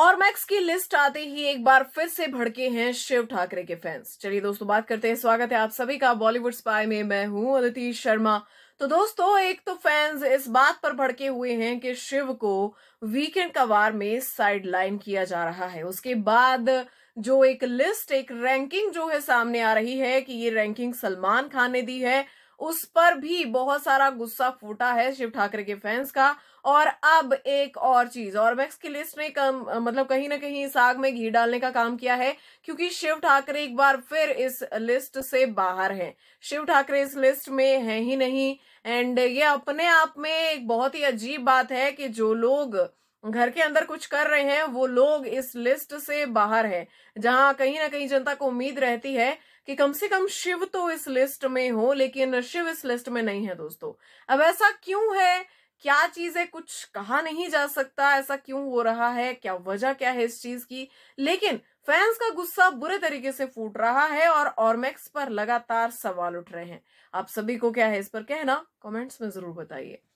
और मैक्स की लिस्ट आते ही एक बार फिर से भड़के हैं शिव ठाकरे के फैंस चलिए दोस्तों बात करते हैं स्वागत है आप सभी का बॉलीवुड स्पाई में मैं हूं अदिति शर्मा तो दोस्तों एक तो फैंस इस बात पर भड़के हुए हैं कि शिव को वीकेंड का वार में साइडलाइन किया जा रहा है उसके बाद जो एक लिस्ट एक रैंकिंग जो है सामने आ रही है कि ये रैंकिंग सलमान खान ने दी है उस पर भी बहुत सारा गुस्सा फूटा है शिव ठाकरे के फैंस का और अब एक और चीज और मैक्स की लिस्ट ने कम मतलब कहीं ना कहीं साग में घी डालने का काम किया है क्योंकि शिव ठाकरे एक बार फिर इस लिस्ट से बाहर हैं शिव ठाकरे इस लिस्ट में है ही नहीं एंड ये अपने आप में एक बहुत ही अजीब बात है कि जो लोग घर के अंदर कुछ कर रहे हैं वो लोग इस लिस्ट से बाहर हैं जहां कहीं ना कहीं जनता को उम्मीद रहती है कि कम से कम शिव तो इस लिस्ट में हो लेकिन शिव इस लिस्ट में नहीं है दोस्तों अब ऐसा क्यों है क्या चीज है कुछ कहा नहीं जा सकता ऐसा क्यों हो रहा है क्या वजह क्या है इस चीज की लेकिन फैंस का गुस्सा बुरे तरीके से फूट रहा है और ऑर्मेक्स पर लगातार सवाल उठ रहे हैं आप सभी को क्या है इस पर कहना कमेंट्स में जरूर बताइए